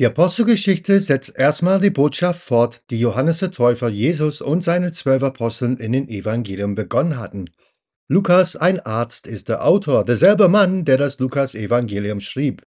Die Apostelgeschichte setzt erstmal die Botschaft fort, die Johannes der Täufer Jesus und seine zwölf Aposteln in den Evangelium begonnen hatten. Lukas, ein Arzt, ist der Autor, derselbe Mann, der das Lukas-Evangelium schrieb.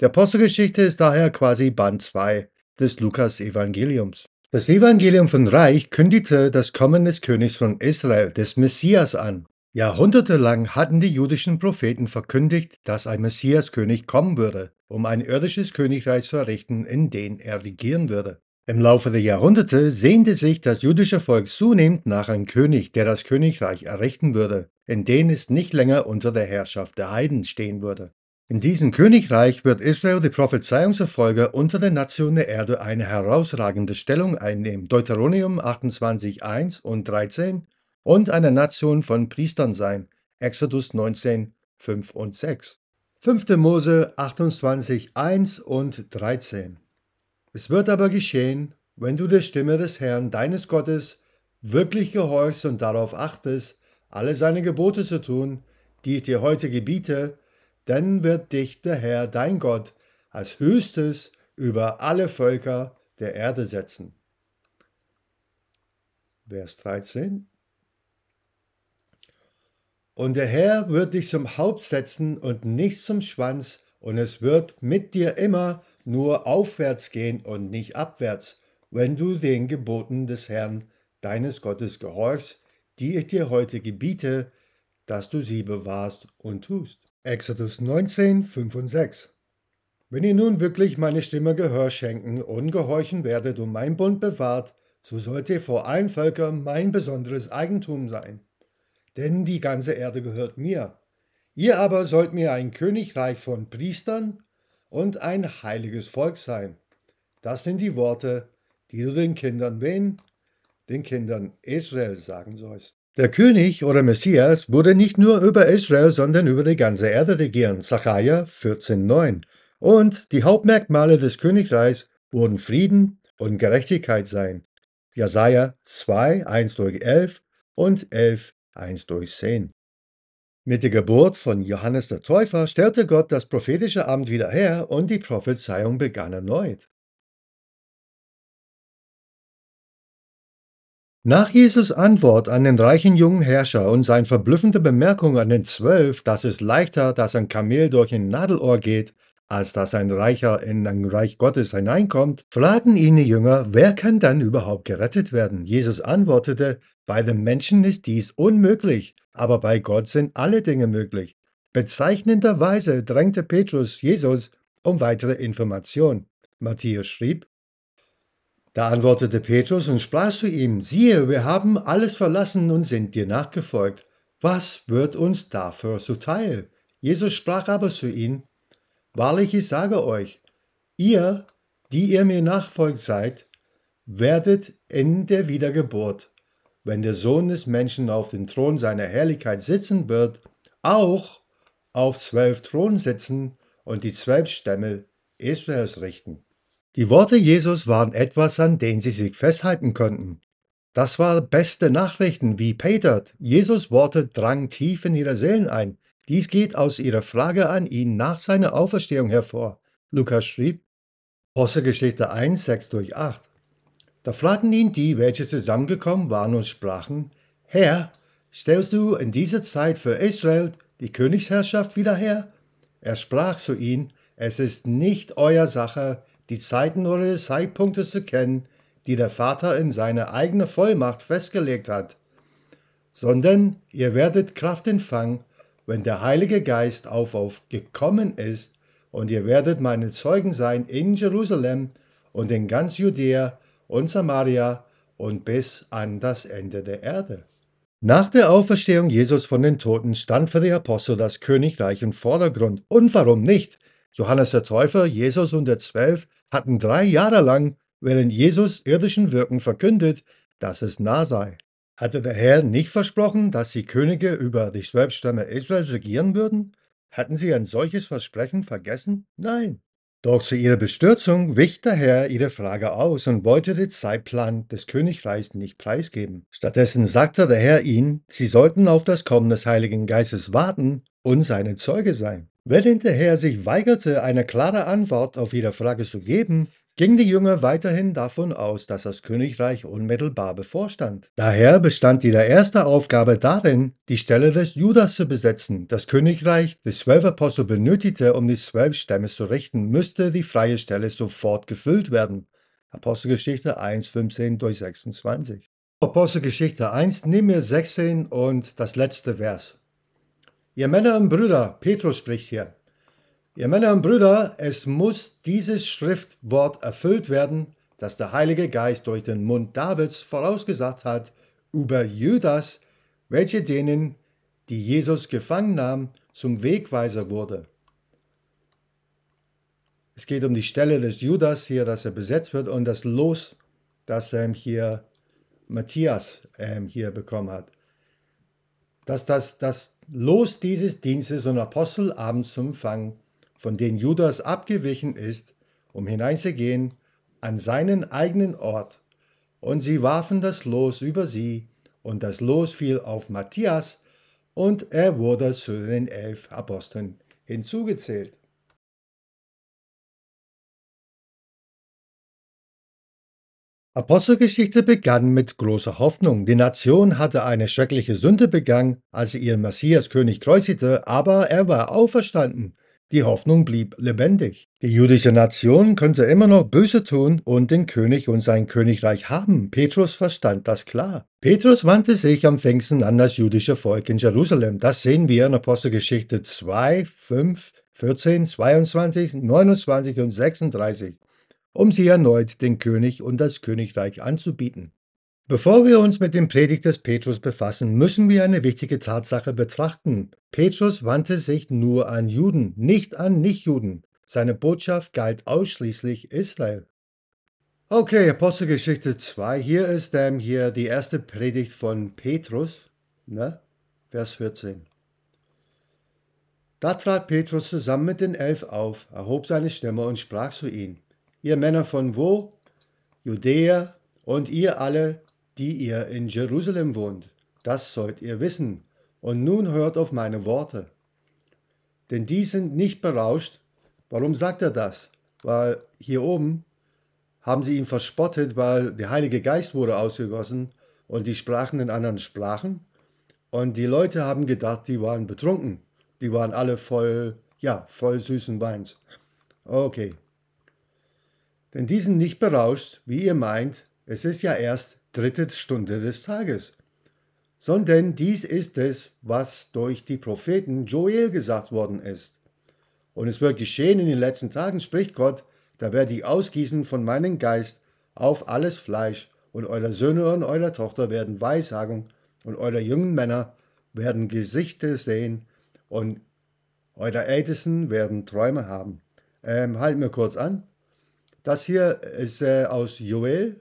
Die Apostelgeschichte ist daher quasi Band 2 des Lukas-Evangeliums. Das Evangelium von Reich kündigte das Kommen des Königs von Israel, des Messias an. Jahrhundertelang hatten die jüdischen Propheten verkündigt, dass ein Messias-König kommen würde, um ein irdisches Königreich zu errichten, in dem er regieren würde. Im Laufe der Jahrhunderte sehnte sich das jüdische Volk zunehmend nach einem König, der das Königreich errichten würde, in dem es nicht länger unter der Herrschaft der Heiden stehen würde. In diesem Königreich wird Israel die Prophezeiung zufolge unter den Nationen der Erde eine herausragende Stellung einnehmen. Deuteronomium 1 und 13 und eine Nation von Priestern sein. Exodus 19, 5 und 6. 5. Mose 28, 1 und 13. Es wird aber geschehen, wenn du der Stimme des Herrn, deines Gottes, wirklich gehorchst und darauf achtest, alle seine Gebote zu tun, die ich dir heute gebiete, dann wird dich der Herr, dein Gott, als höchstes über alle Völker der Erde setzen. Vers 13. Und der Herr wird dich zum Haupt setzen und nicht zum Schwanz, und es wird mit dir immer nur aufwärts gehen und nicht abwärts, wenn du den Geboten des Herrn, deines Gottes, gehorchst, die ich dir heute gebiete, dass du sie bewahrst und tust. Exodus 19, 5 und 6 Wenn ihr nun wirklich meine Stimme Gehör schenken und gehorchen werdet und mein Bund bewahrt, so sollt ihr vor allen Völkern mein besonderes Eigentum sein denn die ganze Erde gehört mir. Ihr aber sollt mir ein Königreich von Priestern und ein heiliges Volk sein. Das sind die Worte, die du den Kindern wen? Den Kindern Israel sagen sollst. Der König oder Messias wurde nicht nur über Israel, sondern über die ganze Erde regieren. Zachariah 14,9. Und die Hauptmerkmale des Königreichs wurden Frieden und Gerechtigkeit sein. Jesaja 2, 1 durch 11 und 11 1 durch 10. Mit der Geburt von Johannes der Täufer stellte Gott das prophetische Amt wieder her und die Prophezeiung begann erneut. Nach Jesus Antwort an den reichen jungen Herrscher und seine verblüffende Bemerkung an den Zwölf, dass es leichter, dass ein Kamel durch ein Nadelohr geht, als dass ein Reicher in ein Reich Gottes hineinkommt, fragten ihn die Jünger, wer kann dann überhaupt gerettet werden? Jesus antwortete, bei den Menschen ist dies unmöglich, aber bei Gott sind alle Dinge möglich. Bezeichnenderweise drängte Petrus Jesus um weitere Informationen. Matthäus schrieb, da antwortete Petrus und sprach zu ihm, siehe, wir haben alles verlassen und sind dir nachgefolgt. Was wird uns dafür zuteil? Jesus sprach aber zu ihnen, Wahrlich, ich sage euch, ihr, die ihr mir nachfolgt seid, werdet in der Wiedergeburt, wenn der Sohn des Menschen auf dem Thron seiner Herrlichkeit sitzen wird, auch auf zwölf Thronen sitzen und die zwölf Stämme Israels richten. Die Worte Jesus waren etwas, an dem sie sich festhalten konnten. Das war beste Nachrichten, wie Peter. Jesus Worte drangen tief in ihre Seelen ein. Dies geht aus ihrer Frage an ihn nach seiner Auferstehung hervor. Lukas schrieb, Apostelgeschichte 1, 6 durch 8. Da fragten ihn die, welche zusammengekommen waren und sprachen, Herr, stellst du in dieser Zeit für Israel die Königsherrschaft wieder her? Er sprach zu ihnen, es ist nicht euer Sache, die Zeiten oder Zeitpunkte zu kennen, die der Vater in seiner eigenen Vollmacht festgelegt hat, sondern ihr werdet Kraft empfangen, wenn der Heilige Geist auf euch gekommen ist, und ihr werdet meine Zeugen sein in Jerusalem und in ganz Judäa und Samaria und bis an das Ende der Erde. Nach der Auferstehung Jesus von den Toten stand für die Apostel das Königreich im Vordergrund. Und warum nicht? Johannes der Täufer, Jesus und der Zwölf hatten drei Jahre lang, während Jesus irdischen Wirken verkündet, dass es nah sei. Hatte der Herr nicht versprochen, dass die Könige über die zwölf Stämme Israel regieren würden? Hatten sie ein solches Versprechen vergessen? Nein. Doch zu ihrer Bestürzung wich der Herr ihre Frage aus und wollte den Zeitplan des Königreichs nicht preisgeben. Stattdessen sagte der Herr ihnen, sie sollten auf das Kommen des Heiligen Geistes warten und seine Zeuge sein. Während der Herr sich weigerte, eine klare Antwort auf ihre Frage zu geben, gingen die Jünger weiterhin davon aus, dass das Königreich unmittelbar bevorstand. Daher bestand ihre erste Aufgabe darin, die Stelle des Judas zu besetzen. Das Königreich, das zwölf Apostel benötigte, um die zwölf Stämme zu richten, müsste die freie Stelle sofort gefüllt werden. Apostelgeschichte 1, 15 durch 26. Apostelgeschichte 1, Nehemiah 16 und das letzte Vers. Ihr Männer und Brüder, Petrus spricht hier. Ihr Männer und Brüder, es muss dieses Schriftwort erfüllt werden, das der Heilige Geist durch den Mund Davids vorausgesagt hat über Judas, welche denen, die Jesus gefangen nahm, zum Wegweiser wurde. Es geht um die Stelle des Judas hier, dass er besetzt wird und das Los, das ähm, hier Matthias ähm, hier bekommen hat. Dass das, das Los dieses Dienstes und Apostel abends zum Fangen von denen Judas abgewichen ist, um hineinzugehen an seinen eigenen Ort. Und sie warfen das Los über sie, und das Los fiel auf Matthias, und er wurde zu den elf Aposteln hinzugezählt. Apostelgeschichte begann mit großer Hoffnung. Die Nation hatte eine schreckliche Sünde begangen, als sie ihren Messias König kreuzigte, aber er war auferstanden. Die Hoffnung blieb lebendig. Die jüdische Nation könnte immer noch Böse tun und den König und sein Königreich haben. Petrus verstand das klar. Petrus wandte sich am Pfingsten an das jüdische Volk in Jerusalem. Das sehen wir in Apostelgeschichte 2, 5, 14, 22, 29 und 36, um sie erneut den König und das Königreich anzubieten. Bevor wir uns mit dem Predigt des Petrus befassen, müssen wir eine wichtige Tatsache betrachten. Petrus wandte sich nur an Juden, nicht an Nichtjuden. Seine Botschaft galt ausschließlich Israel. Okay, Apostelgeschichte 2. Hier ist ähm, hier die erste Predigt von Petrus, ne? Vers 14. Da trat Petrus zusammen mit den Elf auf, erhob seine Stimme und sprach zu ihnen: Ihr Männer von wo? Judäa und ihr alle, die ihr in Jerusalem wohnt, das sollt ihr wissen, und nun hört auf meine Worte. Denn die sind nicht berauscht. Warum sagt er das? Weil hier oben haben sie ihn verspottet, weil der Heilige Geist wurde ausgegossen und die sprachen in anderen Sprachen. Und die Leute haben gedacht, die waren betrunken. Die waren alle voll, ja, voll süßen Weins. Okay. Denn die sind nicht berauscht, wie ihr meint. Es ist ja erst dritte Stunde des Tages, sondern dies ist es, was durch die Propheten Joel gesagt worden ist. Und es wird geschehen in den letzten Tagen, spricht Gott, da werde ich ausgießen von meinem Geist auf alles Fleisch, und eure Söhne und eure Tochter werden Weissagung, und eure jungen Männer werden Gesichter sehen, und eure Ältesten werden Träume haben. Ähm, halt mir kurz an. Das hier ist äh, aus Joel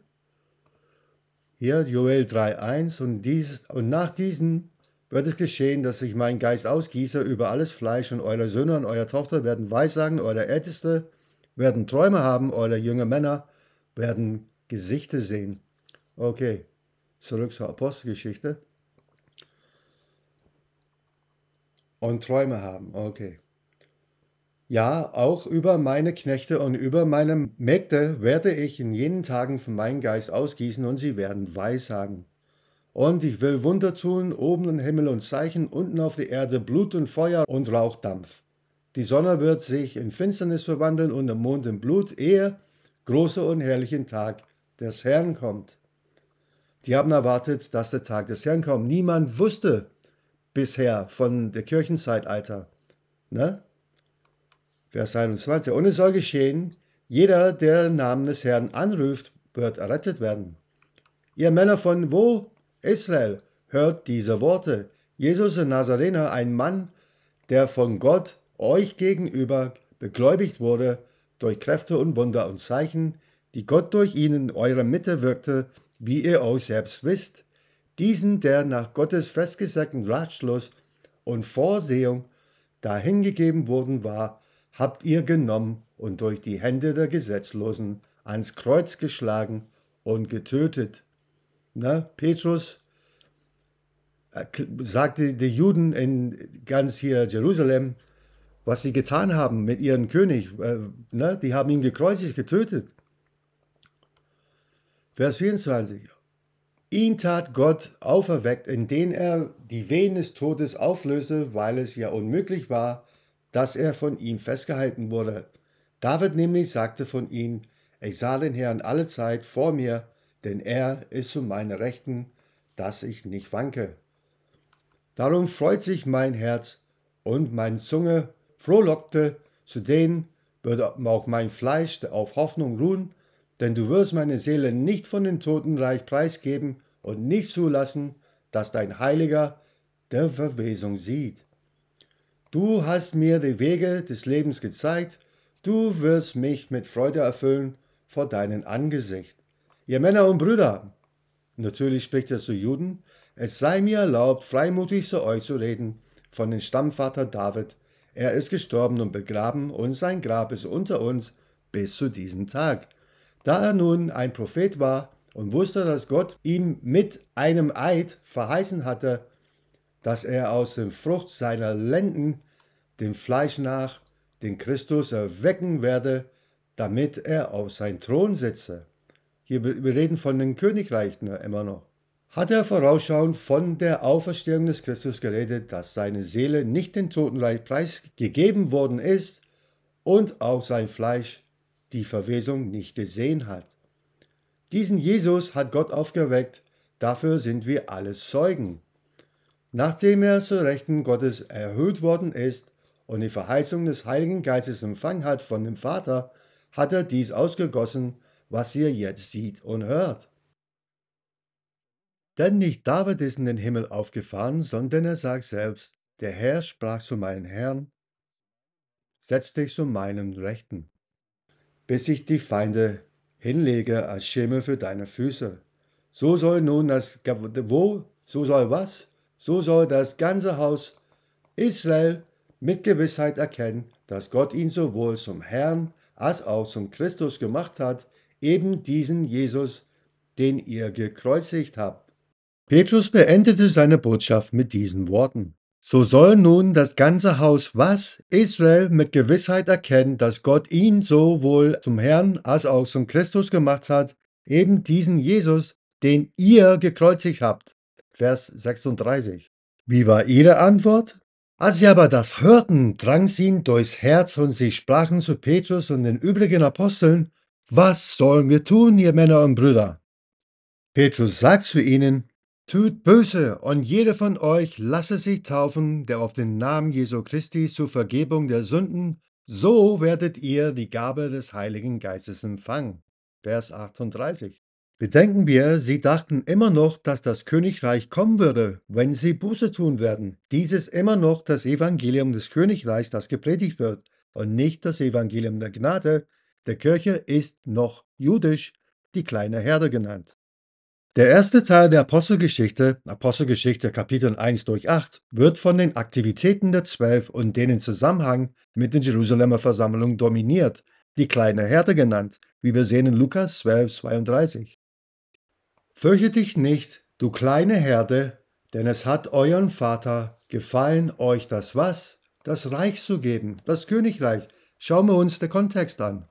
hier Joel 3.1 und, und nach diesen wird es geschehen, dass ich meinen Geist ausgieße über alles Fleisch und eure Söhne und eure Tochter werden Weissagen, eure Älteste werden Träume haben, eure jungen Männer werden Gesichter sehen. Okay, zurück zur Apostelgeschichte. Und Träume haben, okay. Ja, auch über meine Knechte und über meine Mägde werde ich in jenen Tagen von meinem Geist ausgießen und sie werden weissagen. Und ich will Wunder tun, oben im Himmel und Zeichen, unten auf der Erde, Blut und Feuer und Rauchdampf. Die Sonne wird sich in Finsternis verwandeln und der Mond in Blut, ehe großer und herrlichen Tag des Herrn kommt. Die haben erwartet, dass der Tag des Herrn kommt. Niemand wusste bisher von der Kirchenzeitalter. Ne? Vers 21. Und es soll geschehen, jeder, der den Namen des Herrn anruft, wird errettet werden. Ihr Männer von wo? Israel, hört diese Worte. Jesus in Nazarener, ein Mann, der von Gott euch gegenüber begläubigt wurde durch Kräfte und Wunder und Zeichen, die Gott durch ihn in eurer Mitte wirkte, wie ihr euch selbst wisst, diesen, der nach Gottes festgesetzten Ratschluss und Vorsehung dahingegeben worden war, habt ihr genommen und durch die Hände der Gesetzlosen ans Kreuz geschlagen und getötet. Na, Petrus äh, sagte den Juden in ganz hier Jerusalem, was sie getan haben mit ihrem König. Äh, na, die haben ihn gekreuzigt, getötet. Vers 24. Ihn tat Gott auferweckt, indem er die Wehen des Todes auflöste, weil es ja unmöglich war, dass er von ihm festgehalten wurde. David nämlich sagte von ihm, ich sah den Herrn alle Zeit vor mir, denn er ist zu meiner Rechten, dass ich nicht wanke. Darum freut sich mein Herz und meine Zunge frohlockte, zu denen wird auch mein Fleisch auf Hoffnung ruhen, denn du wirst meine Seele nicht von den Totenreich preisgeben und nicht zulassen, dass dein Heiliger der Verwesung sieht. Du hast mir die Wege des Lebens gezeigt, du wirst mich mit Freude erfüllen vor deinem Angesicht. Ihr Männer und Brüder, natürlich spricht er zu Juden, es sei mir erlaubt, freimutig zu euch zu reden von dem Stammvater David. Er ist gestorben und begraben und sein Grab ist unter uns bis zu diesem Tag. Da er nun ein Prophet war und wusste, dass Gott ihm mit einem Eid verheißen hatte, dass er aus dem Frucht seiner Lenden dem Fleisch nach den Christus erwecken werde, damit er auf sein Thron sitze. Hier, wir reden von den Königreichen immer noch. Hat er vorausschauend von der Auferstehung des Christus geredet, dass seine Seele nicht dem Totenreich preisgegeben worden ist und auch sein Fleisch die Verwesung nicht gesehen hat. Diesen Jesus hat Gott aufgeweckt, dafür sind wir alle Zeugen. Nachdem er zur Rechten Gottes erhöht worden ist und die Verheißung des Heiligen Geistes empfangen hat von dem Vater, hat er dies ausgegossen, was ihr jetzt sieht und hört. Denn nicht David ist in den Himmel aufgefahren, sondern er sagt selbst, der Herr sprach zu meinem Herrn, setz dich zu meinem Rechten, bis ich die Feinde hinlege als Schemel für deine Füße. So soll nun das, wo, so soll was? So soll das ganze Haus Israel mit Gewissheit erkennen, dass Gott ihn sowohl zum Herrn als auch zum Christus gemacht hat, eben diesen Jesus, den ihr gekreuzigt habt. Petrus beendete seine Botschaft mit diesen Worten. So soll nun das ganze Haus was? Israel mit Gewissheit erkennen, dass Gott ihn sowohl zum Herrn als auch zum Christus gemacht hat, eben diesen Jesus, den ihr gekreuzigt habt. Vers 36. Wie war ihre Antwort? Als sie aber das hörten, drang sie ihn durchs Herz und sie sprachen zu Petrus und den übrigen Aposteln, was sollen wir tun, ihr Männer und Brüder? Petrus sagt zu ihnen, Tut Böse, und jeder von euch lasse sich taufen, der auf den Namen Jesu Christi zur Vergebung der Sünden, so werdet ihr die Gabe des Heiligen Geistes empfangen. Vers 38. Bedenken wir, sie dachten immer noch, dass das Königreich kommen würde, wenn sie Buße tun werden. Dies ist immer noch das Evangelium des Königreichs, das gepredigt wird, und nicht das Evangelium der Gnade. Der Kirche ist noch jüdisch, die kleine Herde genannt. Der erste Teil der Apostelgeschichte, Apostelgeschichte Kapitel 1 durch 8, wird von den Aktivitäten der Zwölf und denen Zusammenhang mit den Jerusalemer Versammlungen dominiert, die kleine Herde genannt, wie wir sehen in Lukas 12, 32. Fürchte dich nicht, du kleine Herde, denn es hat euren Vater gefallen, euch das was? Das Reich zu geben, das Königreich. Schauen wir uns den Kontext an.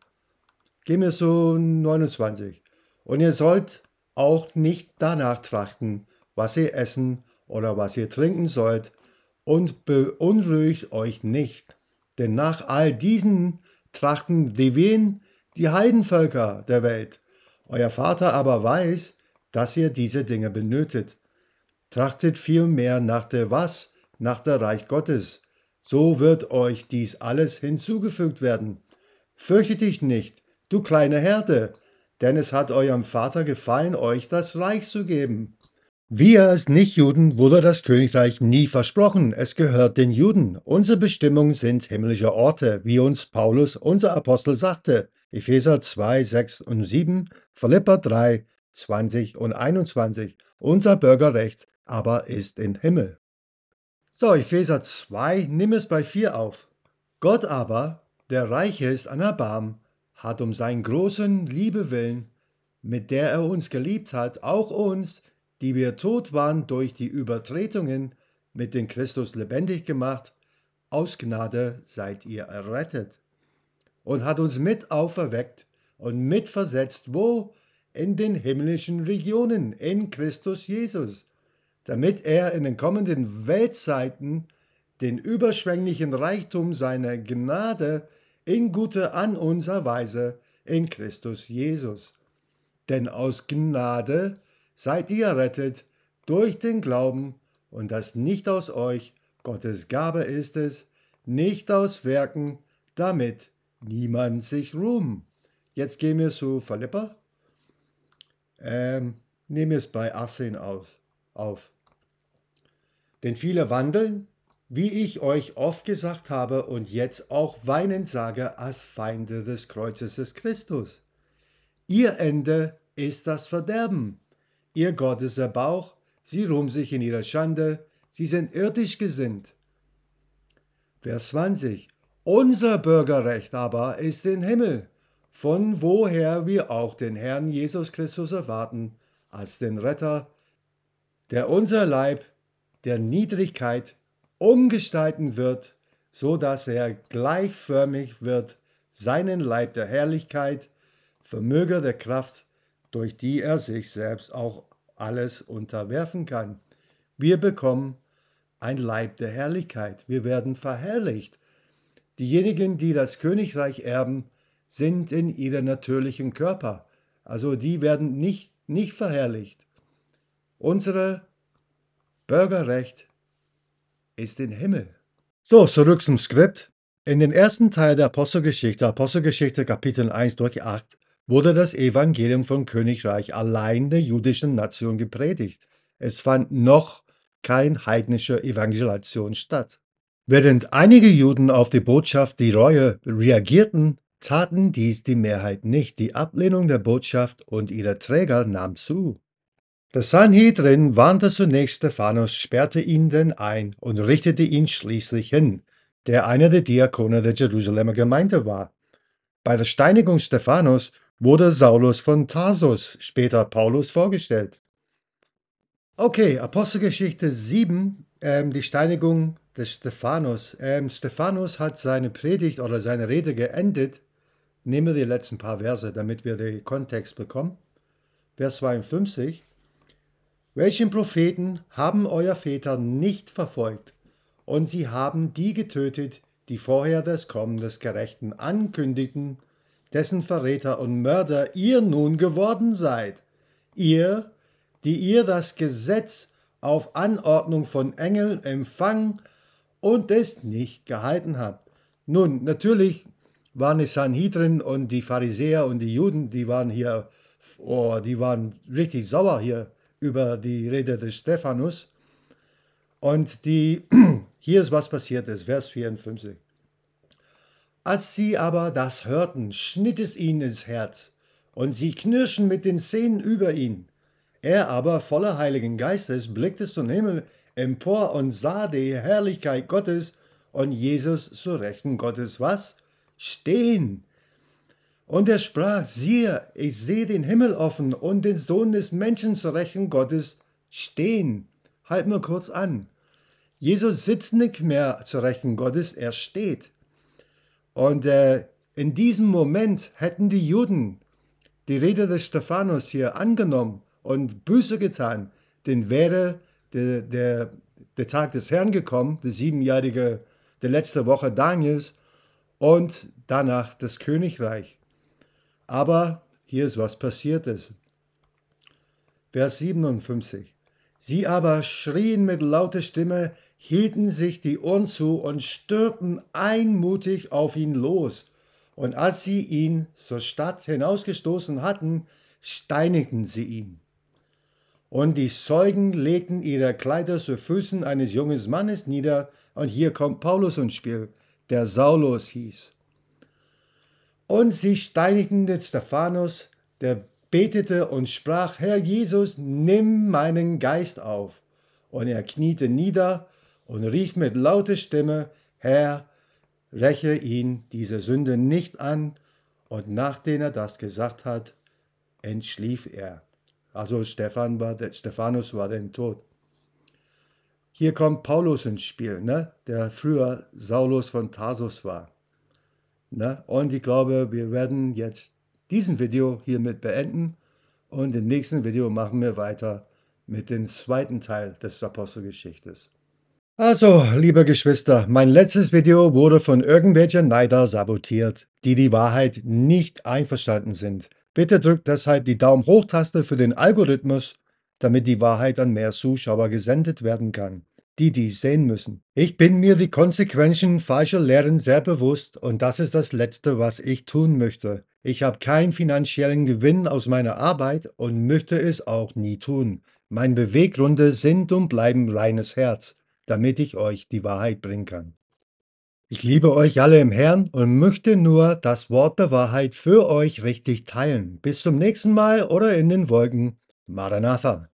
Gehen wir so 29. Und ihr sollt auch nicht danach trachten, was ihr essen oder was ihr trinken sollt, und beunruhigt euch nicht. Denn nach all diesen trachten die Wehen, die Heidenvölker der Welt. Euer Vater aber weiß, dass ihr diese Dinge benötet. Trachtet vielmehr nach der was, nach der Reich Gottes. So wird euch dies alles hinzugefügt werden. Fürchte dich nicht, du kleine Herde, denn es hat eurem Vater gefallen, euch das Reich zu geben. Wir als Nichtjuden wurde das Königreich nie versprochen, es gehört den Juden. Unsere Bestimmung sind himmlische Orte, wie uns Paulus, unser Apostel, sagte. Epheser 2, 6 und 7, Philippa 3, 20 und 21. Unser Bürgerrecht aber ist im Himmel. So, Epheser 2, nimm es bei 4 auf. Gott aber, der reich ist an Erbarmen, hat um seinen großen Liebewillen, mit der er uns geliebt hat, auch uns, die wir tot waren durch die Übertretungen, mit den Christus lebendig gemacht, aus Gnade seid ihr errettet, und hat uns mit auferweckt und mitversetzt, wo in den himmlischen Regionen in Christus Jesus, damit er in den kommenden Weltzeiten den überschwänglichen Reichtum seiner Gnade in guter an unserer Weise in Christus Jesus. Denn aus Gnade seid ihr rettet durch den Glauben und das nicht aus euch, Gottes Gabe ist es, nicht aus Werken, damit niemand sich ruhm. Jetzt gehen wir zu Philippa ähm, nimm es bei Assin auf, auf. Denn viele wandeln, wie ich euch oft gesagt habe und jetzt auch weinend sage, als Feinde des Kreuzes des Christus. Ihr Ende ist das Verderben. Ihr Gott ist der Bauch, sie ruhen sich in ihrer Schande, sie sind irdisch gesinnt. Vers 20. Unser Bürgerrecht aber ist im Himmel, von woher wir auch den Herrn Jesus Christus erwarten als den Retter, der unser Leib der Niedrigkeit umgestalten wird, so dass er gleichförmig wird, seinen Leib der Herrlichkeit, Vermöge der Kraft, durch die er sich selbst auch alles unterwerfen kann. Wir bekommen ein Leib der Herrlichkeit. Wir werden verherrlicht. Diejenigen, die das Königreich erben, sind in ihren natürlichen Körper. Also die werden nicht, nicht verherrlicht. Unsere Bürgerrecht ist im Himmel. So, zurück zum Skript. In den ersten Teil der Apostelgeschichte, Apostelgeschichte Kapitel 1 durch 8, wurde das Evangelium vom Königreich allein der jüdischen Nation gepredigt. Es fand noch kein heidnische Evangelisation statt. Während einige Juden auf die Botschaft die Reue reagierten, taten dies die Mehrheit nicht. Die Ablehnung der Botschaft und ihrer Träger nahm zu. Das Sanhedrin warnte zunächst Stephanus, sperrte ihn denn ein und richtete ihn schließlich hin, der einer der Diakone der Jerusalemer Gemeinde war. Bei der Steinigung Stephanus wurde Saulus von Tarsus, später Paulus, vorgestellt. Okay, Apostelgeschichte 7, ähm, die Steinigung des Stephanus. Ähm, Stephanus hat seine Predigt oder seine Rede geendet Nehmen wir die letzten paar Verse, damit wir den Kontext bekommen. Vers 52. Welchen Propheten haben euer Väter nicht verfolgt, und sie haben die getötet, die vorher das Kommen des Gerechten ankündigten, dessen Verräter und Mörder ihr nun geworden seid. Ihr, die ihr das Gesetz auf Anordnung von Engeln empfangen und es nicht gehalten habt. Nun, natürlich waren die Sanhedrin und die Pharisäer und die Juden, die waren hier, oh, die waren richtig sauer hier über die Rede des Stephanus. Und die, hier ist was passiert ist, Vers 54. Als sie aber das hörten, schnitt es ihnen ins Herz, und sie knirschen mit den Zähnen über ihn. Er aber, voller Heiligen Geistes, blickte zum Himmel empor und sah die Herrlichkeit Gottes und Jesus zur Rechten Gottes. Was? stehen. Und er sprach, siehe, ich sehe den Himmel offen und den Sohn des Menschen zur Rechten Gottes stehen. Halt mal kurz an. Jesus sitzt nicht mehr zur Rechten Gottes, er steht. Und äh, in diesem Moment hätten die Juden die Rede des Stephanus hier angenommen und Büße getan, denn wäre der, der, der Tag des Herrn gekommen, der siebenjährige, der letzte Woche Daniels, und danach das Königreich. Aber hier ist was passiert ist. Vers 57. Sie aber schrien mit lauter Stimme, hielten sich die Ohren zu und stürmten einmutig auf ihn los. Und als sie ihn zur Stadt hinausgestoßen hatten, steinigten sie ihn. Und die Zeugen legten ihre Kleider zu Füßen eines jungen Mannes nieder. Und hier kommt Paulus ins Spiel der Saulus hieß. Und sie steinigten den Stephanus, der betete und sprach, Herr Jesus, nimm meinen Geist auf. Und er kniete nieder und rief mit lauter Stimme, Herr, räche ihn diese Sünde nicht an. Und nachdem er das gesagt hat, entschlief er. Also Stephan war, Stephanus war dann tot. Hier kommt Paulus ins Spiel, ne? der früher Saulus von Tarsus war. Ne? Und ich glaube, wir werden jetzt diesen Video hiermit beenden und im nächsten Video machen wir weiter mit dem zweiten Teil des Apostelgeschichtes. Also, liebe Geschwister, mein letztes Video wurde von irgendwelchen Neider sabotiert, die die Wahrheit nicht einverstanden sind. Bitte drückt deshalb die Daumen-Hoch-Taste für den Algorithmus, damit die Wahrheit an mehr Zuschauer gesendet werden kann die dies sehen müssen. Ich bin mir die Konsequenzen falscher Lehren sehr bewusst und das ist das Letzte, was ich tun möchte. Ich habe keinen finanziellen Gewinn aus meiner Arbeit und möchte es auch nie tun. Meine Beweggründe sind und bleiben reines Herz, damit ich euch die Wahrheit bringen kann. Ich liebe euch alle im Herrn und möchte nur das Wort der Wahrheit für euch richtig teilen. Bis zum nächsten Mal oder in den Wolken. Maranatha.